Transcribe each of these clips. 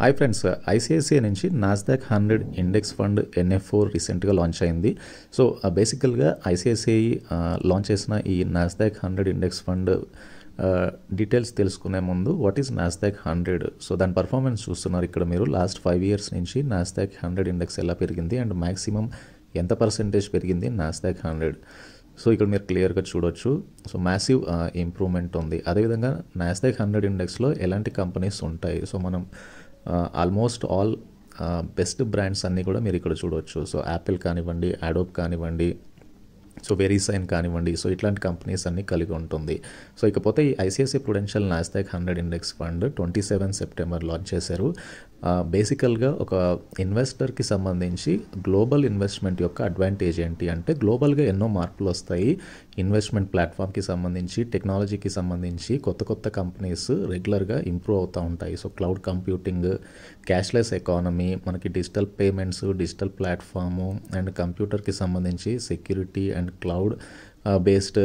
hi friends ICICI నుంచి నాస్దాక్ hundred index fund NFO రీసెంట్గా launch అయింది సో బేసికల్గా ఐసిఐసిఐ లాంచ్ చేసిన ఈ NASDAQ hundred index fund details తెలుసుకునే ముందు what is NASDAQ hundred so దాని పర్ఫార్మెన్స్ చూస్తున్నారు ఇక్కడ మీరు లాస్ట్ ఫైవ్ ఇయర్స్ నుంచి నాస్దాక్ హండ్రెడ్ ఇండెక్స్ ఎలా పెరిగింది అండ్ మ్యాక్సిమం ఎంత పర్సెంటేజ్ పెరిగింది నాస్దాక్ హండ్రెడ్ సో ఇక్కడ మీరు క్లియర్గా చూడొచ్చు సో మ్యాసివ్ ఇంప్రూవ్మెంట్ ఉంది అదేవిధంగా నాస్దాక్ హండ్రెడ్ ఇండెక్స్లో ఎలాంటి కంపెనీస్ ఉంటాయి సో మనం ఆల్మోస్ట్ ఆల్ బెస్ట్ బ్రాండ్స్ అన్నీ కూడా మీరు ఇక్కడ చూడవచ్చు సో యాపిల్ కానివ్వండి అడోప్ కానివ్వండి సో వెరీసైన్ కానివ్వండి సో ఇట్లాంటి కంపెనీస్ అన్నీ కలిగి ఉంటుంది సో ఇకపోతే ఈ ICICI Prudential NASDAQ hundred index fund twenty seven September launch చేశారు బేసికల్గా ఒక ఇన్వెస్టర్కి సంబంధించి గ్లోబల్ ఇన్వెస్ట్మెంట్ యొక్క అడ్వాంటేజ్ ఏంటి అంటే గ్లోబల్గా ఎన్నో మార్పులు వస్తాయి ఇన్వెస్ట్మెంట్ ప్లాట్ఫామ్కి సంబంధించి టెక్నాలజీకి సంబంధించి కొత్త కొత్త కంపెనీస్ రెగ్యులర్గా ఇంప్రూవ్ అవుతూ ఉంటాయి so cloud computing cashless economy మనకి digital payments digital platform and కంప్యూటర్కి సంబంధించి security and cloud based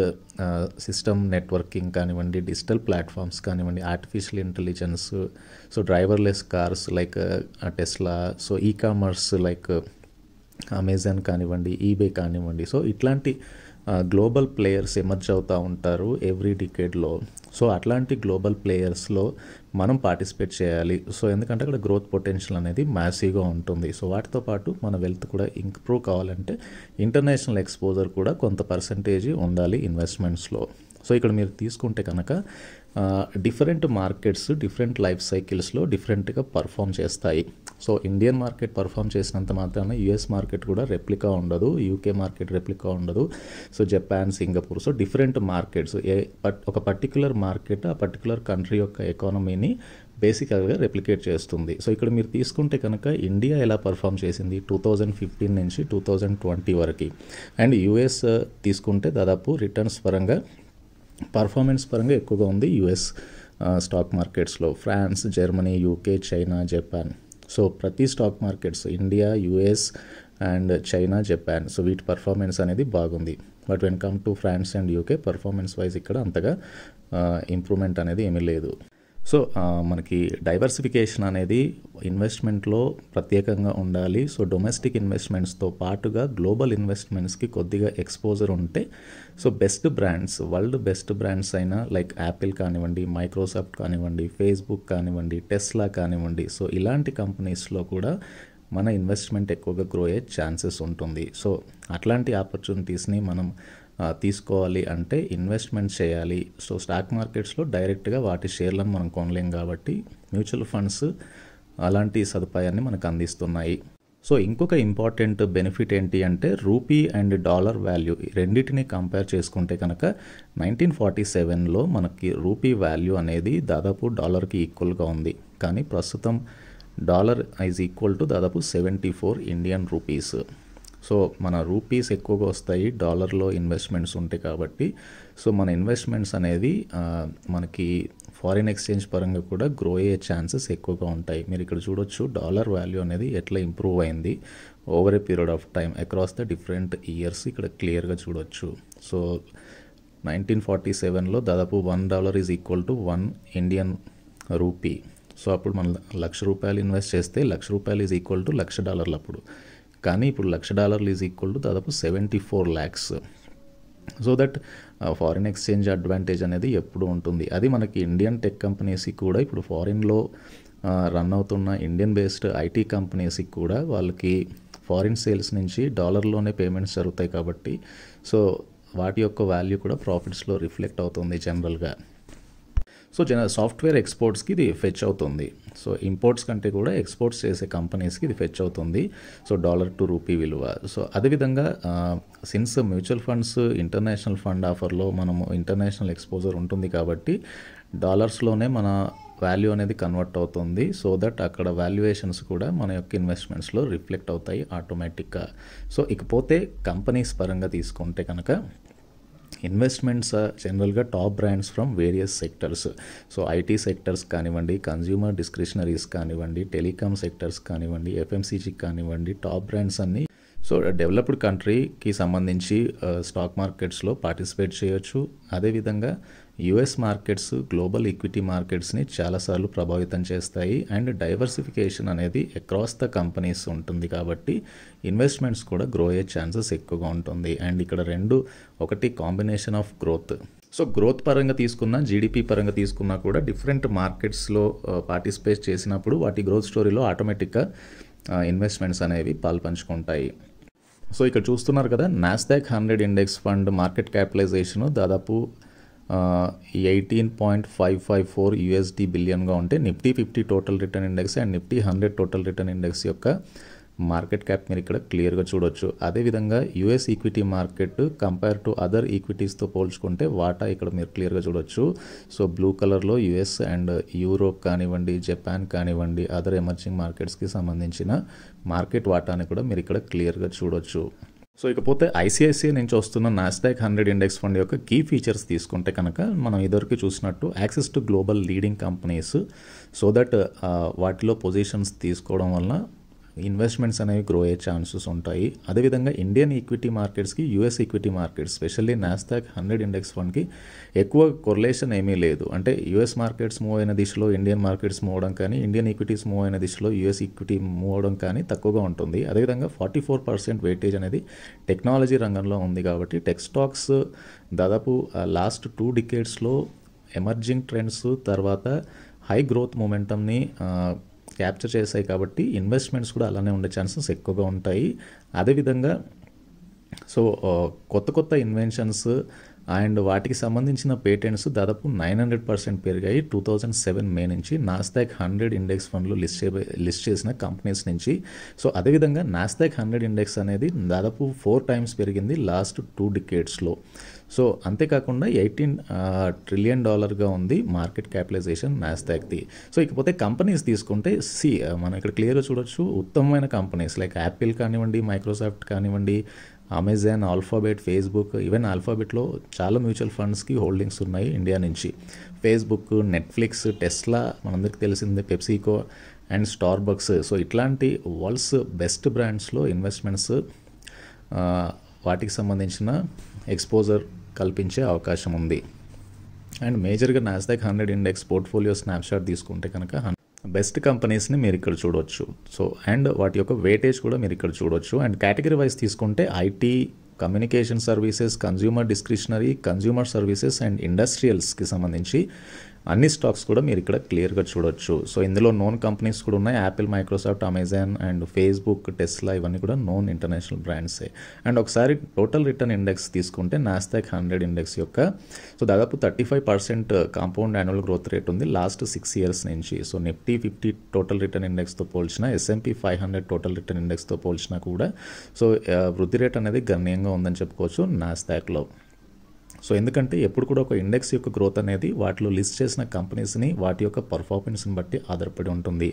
system networking కానివ్వండి డిజిటల్ ప్లాట్ఫామ్స్ కానివ్వండి artificial intelligence so driverless cars like Tesla so e commerce like Amazon కానివ్వండి eBay కానివ్వండి so ఇట్లాంటి global players emerge అవుతూ ఉంటారు ఎవ్రీ డికేడ్లో సో అట్లాంటి గ్లోబల్ ప్లేయర్స్లో మనం పార్టిసిపేట్ చేయాలి సో ఎందుకంటే అక్కడ గ్రోత్ పొటెన్షియల్ అనేది మ్యాసీగా ఉంటుంది సో వాటితో పాటు మన వెల్త్ కూడా ఇంప్రూవ్ కావాలంటే ఇంటర్నేషనల్ ఎక్స్పోజర్ కూడా కొంత పర్సంటేజ్ ఉండాలి ఇన్వెస్ట్మెంట్స్లో సో ఇక్కడ మీరు తీసుకుంటే కనుక డిఫరెంట్ మార్కెట్స్ డిఫరెంట్ లైఫ్ సైకిల్స్లో డిఫరెంట్గా పర్ఫామ్ చేస్తాయి సో ఇండియన్ మార్కెట్ పర్ఫామ్ చేసినంత మాత్రాన యూఎస్ మార్కెట్ కూడా రెప్లికా ఉండదు యూకే మార్కెట్ రెప్లికా ఉండదు so Japan Singapore so different markets ఏ ఒక పర్టికులర్ మార్కెట్ ఆ పర్టికులర్ కంట్రీ యొక్క ఎకానమీని బేసికల్గా రెప్లికేట్ చేస్తుంది సో ఇక్కడ మీరు తీసుకుంటే కనుక ఇండియా ఎలా పర్ఫామ్ చేసింది టూ థౌజండ్ ఫిఫ్టీన్ నుంచి టూ థౌజండ్ ట్వంటీ వరకు అండ్ యుఎస్ తీసుకుంటే దాదాపు రిటర్న్స్ పరంగా పర్ఫార్మెన్స్ పరంగా ఎక్కువగా ఉంది యుఎస్ స్టాక్ మార్కెట్స్లో France Germany UK China Japan so ప్రతి stock markets India US and China Japan so వీటి పర్ఫార్మెన్స్ అనేది బాగుంది but when come to France and UK performance wise ఇక్కడ అంతగా ఇంప్రూవ్మెంట్ uh, అనేది ఏమీ లేదు సో మనకి డైవర్సిఫికేషన్ అనేది ఇన్వెస్ట్మెంట్లో ప్రత్యేకంగా ఉండాలి సో డొమెస్టిక్ ఇన్వెస్ట్మెంట్స్తో పాటుగా గ్లోబల్ ఇన్వెస్ట్మెంట్స్కి కొద్దిగా ఎక్స్పోజర్ ఉంటే so best brands world best brands అయినా లైక్ యాపిల్ కానివ్వండి మైక్రోసాఫ్ట్ కానివ్వండి ఫేస్బుక్ కానివ్వండి టెస్లా కానివ్వండి సో ఇలాంటి కంపెనీస్లో కూడా మన ఇన్వెస్ట్మెంట్ ఎక్కువగా గ్రో అయ్యే ఛాన్సెస్ ఉంటుంది సో అట్లాంటి ఆపర్చునిటీస్ని మనం తీసుకోవాలి అంటే ఇన్వెస్ట్మెంట్ చేయాలి సో స్టాక్ మార్కెట్స్లో డైరెక్ట్గా వాటి షేర్లను మనం కొనలేం కాబట్టి మ్యూచువల్ ఫండ్స్ అలాంటి సదుపాయాన్ని మనకు అందిస్తున్నాయి సో ఇంకొక ఇంపార్టెంట్ బెనిఫిట్ ఏంటి అంటే రూపీ అండ్ డాలర్ వాల్యూ రెండింటిని కంపేర్ చేసుకుంటే కనుక నైన్టీన్ ఫార్టీ సెవెన్లో మనకి రూపీ వాల్యూ అనేది దాదాపు డాలర్కి ఈక్వల్గా ఉంది కానీ ప్రస్తుతం డాలర్ ఐజ్ ఈక్వల్ టు దాదాపు seventy four Indian rupees so మన రూపీస్ ఎక్కువగా వస్తాయి డాలర్లో ఇన్వెస్ట్మెంట్స్ ఉంటాయి కాబట్టి సో మన ఇన్వెస్ట్మెంట్స్ అనేది మనకి ఫారిన్ ఎక్స్చేంజ్ పరంగా కూడా గ్రో అయ్యే ఛాన్సెస్ ఎక్కువగా ఉంటాయి మీరు ఇక్కడ చూడొచ్చు డాలర్ వాల్యూ అనేది ఎట్లా ఇంప్రూవ్ అయింది over a period of time across the different years ఇక్కడ క్లియర్గా చూడొచ్చు సో నైన్టీన్ ఫార్టీ సెవెన్లో దాదాపు one dollar is equal to one Indian rupee so అప్పుడు మనం లక్ష రూపాయలు ఇన్వెస్ట్ చేస్తే లక్ష రూపాయలు ఈజ్ ఈక్వల్ టు లక్ష డాలర్లు అప్పుడు కానీ ఇప్పుడు లక్ష డాలర్లు ఈజ్ ఈక్వల్ టు దాదాపు seventy four lakhs so that foreign exchange advantage అనేది ఎప్పుడు ఉంటుంది అది మనకి ఇండియన్ టెక్ కంపెనీస్కి కూడా ఇప్పుడు ఫారిన్లో రన్ అవుతున్న ఇండియన్ బేస్డ్ ఐటీ కంపెనీస్కి కూడా వాళ్ళకి ఫారిన్ సేల్స్ నుంచి డాలర్లోనే పేమెంట్స్ జరుగుతాయి కాబట్టి సో వాటి యొక్క వాల్యూ కూడా ప్రాఫిట్స్లో రిఫ్లెక్ట్ అవుతుంది జనరల్గా సో జనరల్ సాఫ్ట్వేర్ ఎక్స్పోర్ట్స్కి ఇది ఫెచ్ అవుతుంది సో ఇంపోర్ట్స్ కంటే కూడా ఎక్స్పోర్ట్స్ చేసే కంపెనీస్కి ఇది ఫెచ్ అవుతుంది సో డాలర్ టు రూపీ విలువ సో అదేవిధంగా since mutual funds international fund ఆఫర్లో మనము ఇంటర్నేషనల్ ఎక్స్పోజర్ ఉంటుంది కాబట్టి డాలర్స్లోనే మన వాల్యూ అనేది కన్వర్ట్ అవుతుంది సో దట్ అక్కడ వాల్యుయేషన్స్ కూడా మన యొక్క ఇన్వెస్ట్మెంట్స్లో రిఫ్లెక్ట్ అవుతాయి ఆటోమేటిక్గా సో ఇకపోతే కంపెనీస్ పరంగా తీసుకుంటే కనుక ఇన్వెస్ట్మెంట్స్ జనరల్గా top brands from various sectors so IT sectors కానివ్వండి కన్జ్యూమర్ డిస్క్రిషనరీస్ కానివ్వండి టెలికామ్ సెక్టర్స్ కానివ్వండి ఎఫ్ఎంసీజీ కానివ్వండి టాప్ బ్రాండ్స్ అన్నీ సో డెవలప్డ్ కంట్రీకి సంబంధించి స్టాక్ మార్కెట్స్లో పార్టిసిపేట్ చేయొచ్చు అదేవిధంగా యుఎస్ మార్కెట్స్ గ్లోబల్ ఈక్విటీ మార్కెట్స్ని చాలాసార్లు ప్రభావితం చేస్తాయి అండ్ డైవర్సిఫికేషన్ అనేది అక్రాస్ ద కంపెనీస్ ఉంటుంది కాబట్టి ఇన్వెస్ట్మెంట్స్ కూడా గ్రో అయ్యే ఛాన్సెస్ ఎక్కువగా ఉంటుంది అండ్ ఇక్కడ రెండు ఒకటి combination of growth so growth పరంగా తీసుకున్నా జీడిపి పరంగా తీసుకున్నా కూడా డిఫరెంట్ మార్కెట్స్లో పార్టిసిపేట్ చేసినప్పుడు వాటి గ్రోత్ స్టోరీలో ఆటోమేటిక్గా ఇన్వెస్ట్మెంట్స్ అనేవి పాల్పంచుకుంటాయి సో ఇక్కడ చూస్తున్నారు కదా Nasdaq hundred index fund market capitalisation దాదాపు eighteen point five five four USD బిలియన్గా ఉంటే Nifty fifty total return index and Nifty hundred total return index యొక్క మార్కెట్ క్యాప్ మీరు ఇక్కడ క్లియర్గా చూడొచ్చు అదేవిధంగా US equity market compare to other ఈక్విటీస్తో పోల్చుకుంటే వాటా ఇక్కడ మీరు క్లియర్గా చూడొచ్చు సో బ్లూ కలర్లో యుఎస్ అండ్ యూరోప్ కానివ్వండి జపాన్ కానివ్వండి అదర్ ఎమర్జింగ్ మార్కెట్స్కి సంబంధించిన మార్కెట్ వాటాని కూడా మీరు ఇక్కడ క్లియర్గా చూడొచ్చు సో ఇకపోతే ఐసిఐసిఐ నుంచి వస్తున్న నాస్టాక్ హండ్రెడ్ ఇండెక్స్ ఫండ్ యొక్క కీ ఫీచర్స్ తీసుకుంటే కనుక మనం ఇదివరకు చూసినట్టు access to global leading companies so that వాటిలో పొజిషన్స్ తీసుకోవడం వల్ల ఇన్వెస్ట్మెంట్స్ అనేవి గ్రో అయ్యే ఛాన్సెస్ ఉంటాయి అదేవిధంగా ఇండియన్ ఈక్విటీ మార్కెట్స్కి US equity markets specially Nasdaq hundred index ఫండ్కి ఎక్కువ కొరలేషన్ ఏమీ లేదు అంటే యూఎస్ మార్కెట్స్ మూవ్ అయిన దిశలో ఇండియన్ మార్కెట్స్ మూవ్ అవడం కానీ ఇండియన్ ఈక్విటీస్ మూవ్ అయిన దిశలో యూఎస్ ఈక్విటీ మూవ్ అవడం కానీ తక్కువగా ఉంటుంది అదేవిధంగా ఫార్టీ ఫోర్ పర్సెంట్ వెయిటేజ్ అనేది టెక్నాలజీ రంగంలో ఉంది కాబట్టి టెక్ స్టాక్స్ దాదాపు లాస్ట్ టూ డికేట్స్లో ఎమర్జింగ్ ట్రెండ్స్ తర్వాత హై గ్రోత్ మూమెంటమ్ని క్యాప్చర్ చేశాయి కాబట్టి ఇన్వెస్ట్మెంట్స్ కూడా అలానే ఉండే ఛాన్సెస్ ఎక్కువగా ఉంటాయి అదేవిధంగా సో uh, కొత్త కొత్త ఇన్వెన్షన్స్ అండ్ వాటికి సంబంధించిన పేటెంట్స్ దాదాపు నైన్ హండ్రెడ్ పర్సెంట్ పెరిగాయి టూ థౌజండ్ సెవెన్ మే నుంచి నాస్దాక్ హండ్రెడ్ ఇండెక్స్ ఫండ్లు లిస్ట్ చే లిస్ట్ చేసిన కంపెనీస్ నుంచి సో అదేవిధంగా నాస్దాక్ హండ్రెడ్ ఇండెక్స్ అనేది దాదాపు ఫోర్ టైమ్స్ పెరిగింది లాస్ట్ టూ డికేట్స్లో సో అంతేకాకుండా ఎయిటీన్ ట్రిలియన్ డాలర్గా ఉంది మార్కెట్ క్యాపిటలైజేషన్ నాస్టాక్ది సో ఇకపోతే కంపెనీస్ తీసుకుంటే సి మనం ఇక్కడ క్లియర్గా చూడొచ్చు ఉత్తమమైన కంపెనీస్ లైక్ యాపిల్ కానివ్వండి మైక్రోసాఫ్ట్ కానివ్వండి అమెజాన్ ఆల్ఫాబెట్ ఫేస్బుక్ ఈవెన్ ఆల్ఫాబెట్లో చాలా మ్యూచువల్ ఫండ్స్కి హోల్డింగ్స్ ఉన్నాయి ఇండియా నుంచి ఫేస్బుక్ నెట్ఫ్లిక్స్ టెస్లా మనందరికీ తెలిసిందే పెప్సికో అండ్ స్టార్బక్స్ సో ఇట్లాంటి వరల్డ్స్ బెస్ట్ బ్రాండ్స్లో ఇన్వెస్ట్మెంట్స్ వాటికి సంబంధించిన ఎక్స్పోజర్ కల్పించే అవకాశం ఉంది అండ్ మేజర్గా Nasdaq hundred index portfolio snapshot తీసుకుంటే కనుక బెస్ట్ కంపెనీస్ని మీరు ఇక్కడ చూడవచ్చు సో అండ్ వాటి యొక్క వేటేజ్ కూడా మీరు ఇక్కడ చూడవచ్చు అండ్ కేటగిరీ వైజ్ తీసుకుంటే IT communication services consumer discretionary consumer services and ఇండస్ట్రియల్స్కి సంబంధించి అన్ని స్టాక్స్ కూడా మీరు ఇక్కడ క్లియర్గా చూడొచ్చు సో ఇందులో నోన్ కంపెనీస్ కూడా ఉన్నాయి Apple Microsoft Amazon and Facebook Tesla ఇవన్నీ కూడా నోన్ ఇంటర్నేషనల్ బ్రాండ్సే అండ్ ఒకసారి టోటల్ రిటర్న్ ఇండెక్స్ తీసుకుంటే నాస్టాక్ హండ్రెడ్ ఇండెక్స్ యొక్క సో దాదాపు thirty five percent compound annual growth rate ఉంది లాస్ట్ సిక్స్ ఇయర్స్ నుంచి so Nifty fifty total return ఇండెక్స్తో పోల్చిన S and P five hundred total return ఇండెక్స్తో పోల్చినా కూడా సో వృద్ధి రేట్ అనేది గణనీయంగా ఉందని చెప్పుకోవచ్చు నాస్టాక్లో సో ఎందుకంటే ఎప్పుడు కూడా ఒక ఇండెక్స్ యొక్క గ్రోత్ అనేది వాటిలో లిస్ట్ చేసిన కంపెనీస్ని వాటి యొక్క పర్ఫార్మెన్స్ని బట్టి ఆధారపడి ఉంటుంది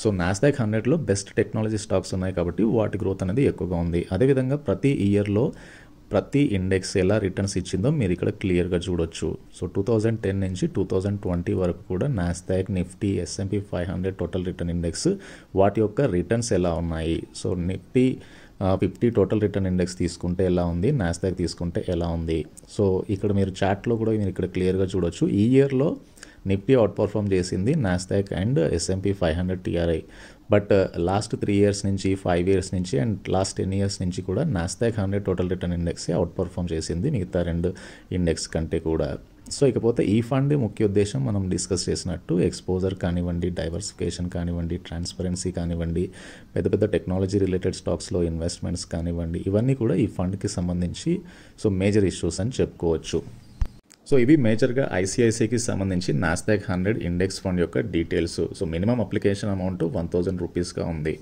సో నాస్డాక్ హండ్రెడ్లో బెస్ట్ టెక్నాలజీ స్టాక్స్ ఉన్నాయి కాబట్టి వాటి గ్రోత్ అనేది ఎక్కువగా ఉంది అదేవిధంగా ప్రతి ఇయర్లో ప్రతి ఇండెక్స్ ఎలా రిటర్న్స్ ఇచ్చిందో మీరు ఇక్కడ క్లియర్గా చూడొచ్చు సో టూ థౌజండ్ టెన్ నుంచి టూ థౌజండ్ ట్వంటీ వరకు కూడా Nasdaq Nifty S and P five hundred total return index వాటి యొక్క రిటర్న్స్ ఎలా ఉన్నాయి so Nifty fifty total return index తీసుకుంటే ఎలా ఉంది నాస్దాక్ తీసుకుంటే ఎలా ఉంది సో ఇక్కడ మీరు చార్ట్లో కూడా మీరు ఇక్కడ క్లియర్గా చూడొచ్చు ఈ ఇయర్లో నిఫ్టీ అవుట్ పర్ఫామ్ చేసింది Nasdaq and S and P five hundred TRI but last three years నుంచి ఫైవ్ ఇయర్స్ నుంచి అండ్ లాస్ట్ టెన్ ఇయర్స్ నుంచి కూడా నాస్దాక్ హండ్రెడ్ టోటల్ రిటర్న్ ఇండెక్సే అవుట్ పర్ఫామ్ చేసింది మిగతా రెండు ఇండెక్స్ కంటే కూడా సో ఇకపోతే ఈ ఫండ్ ముఖ్య ఉద్దేశం మనం డిస్కస్ చేసినట్టు ఎక్స్పోజర్ కానివ్వండి డైవర్సిఫికేషన్ కానివ్వండి ట్రాన్స్పరెన్సీ కానివ్వండి పెద్ద పెద్ద టెక్నాలజీ రిలేటెడ్ స్టాక్స్లో ఇన్వెస్ట్మెంట్స్ కానివ్వండి ఇవన్నీ కూడా ఈ ఫండ్కి సంబంధించి సో మేజర్ ఇష్యూస్ అని చెప్పుకోవచ్చు సో ఇవి మేజర్గా ఐసిఐసిఐకి సంబంధించి నాస్టాక్ హండ్రెడ్ ఇండెక్స్ ఫండ్ యొక్క details so minimum application amount one thousand రూపీస్గా ఉంది